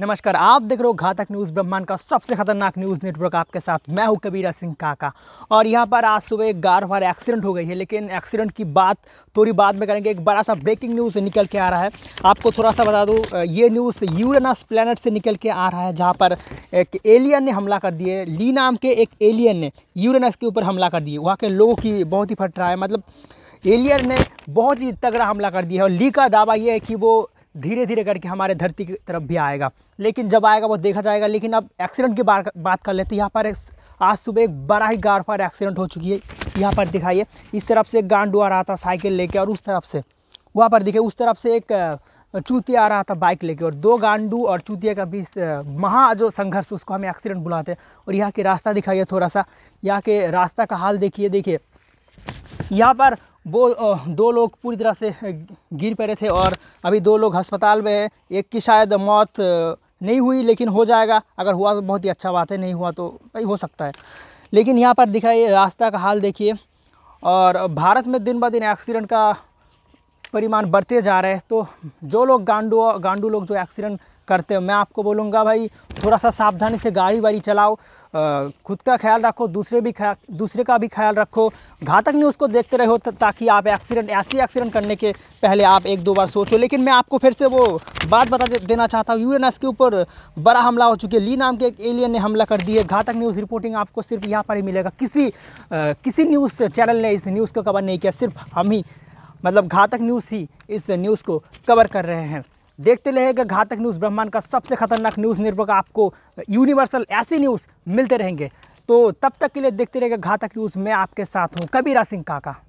नमस्कार आप देख रहे हो घातक न्यूज़ ब्रह्मांड का सबसे खतरनाक न्यूज़ नेटवर्क आपके साथ मैं हूं कबीरा सिंह काका और यहां पर आज सुबह एक गार बार एक्सीडेंट हो गई है लेकिन एक्सीडेंट की बात थोड़ी बाद में करेंगे एक बड़ा सा ब्रेकिंग न्यूज़ निकल के आ रहा है आपको थोड़ा सा बता दूँ ये न्यूज़ यूरेनस प्लानट से निकल के आ रहा है जहाँ पर एक एलियन ने हमला कर दिए ली नाम के एक एलियन ने यूरनस के ऊपर हमला कर दिए वहाँ के लोगों की बहुत ही फट रहा है मतलब एलियन ने बहुत ही तगड़ा हमला कर दिया है और ली का दावा यह है कि वो धीरे धीरे करके हमारे धरती की तरफ भी आएगा लेकिन जब आएगा वो देखा जाएगा लेकिन अब एक्सीडेंट की बात कर लेते हैं यहाँ पर आज सुबह एक बड़ा ही गार फार एक्सीडेंट हो चुकी है यहाँ पर दिखाइए इस तरफ से एक गांडू आ रहा था साइकिल लेके और उस तरफ से वहाँ पर देखिए उस तरफ से एक चूतिया आ रहा था बाइक लेके और दो गांडू और चूतिया का बीच महा जो संघर्ष उसको हमें एक्सीडेंट बुलाते हैं और यहाँ के रास्ता दिखाइए थोड़ा सा यहाँ के रास्ता का हाल देखिए देखिए यहाँ पर वो दो लोग पूरी तरह से गिर पड़े थे और अभी दो लोग अस्पताल में है एक की शायद मौत नहीं हुई लेकिन हो जाएगा अगर हुआ तो बहुत ही अच्छा बात है नहीं हुआ तो भाई हो सकता है लेकिन यहाँ पर दिखाइए रास्ता का हाल देखिए और भारत में दिन ब दिन एक्सीडेंट का परिमाण बढ़ते जा रहे हैं तो जो लोग गांडू गांडू लोग जो एक्सीडेंट करते हैं मैं आपको बोलूँगा भाई थोड़ा सा सावधानी से गाड़ी वाड़ी चलाओ खुद का ख्याल रखो दूसरे भी ख्याल दूसरे का भी ख्याल रखो घातक न्यूज़ को देखते रहो ताकि आप एक्सीडेंट ऐसे एक्सीडेंट करने के पहले आप एक दो बार सोचो लेकिन मैं आपको फिर से वो बात बता देना चाहता हूँ यूएनएस के ऊपर बड़ा हमला हो चुके ली नाम के एक एलियन ने हमला कर दिया घातक न्यूज़ रिपोर्टिंग आपको सिर्फ यहाँ पर ही मिलेगा किसी आ, किसी न्यूज़ चैनल ने इस न्यूज़ को कवर नहीं किया सिर्फ हम ही मतलब घातक न्यूज़ ही इस न्यूज़ को कवर कर रहे हैं देखते रहेगा घातक न्यूज़ ब्रह्मांड का सबसे खतरनाक न्यूज़ निर्भर आपको यूनिवर्सल ऐसी न्यूज़ मिलते रहेंगे तो तब तक के लिए देखते रहेगा घातक न्यूज़ मैं आपके साथ हूँ कबीरा सिंह काका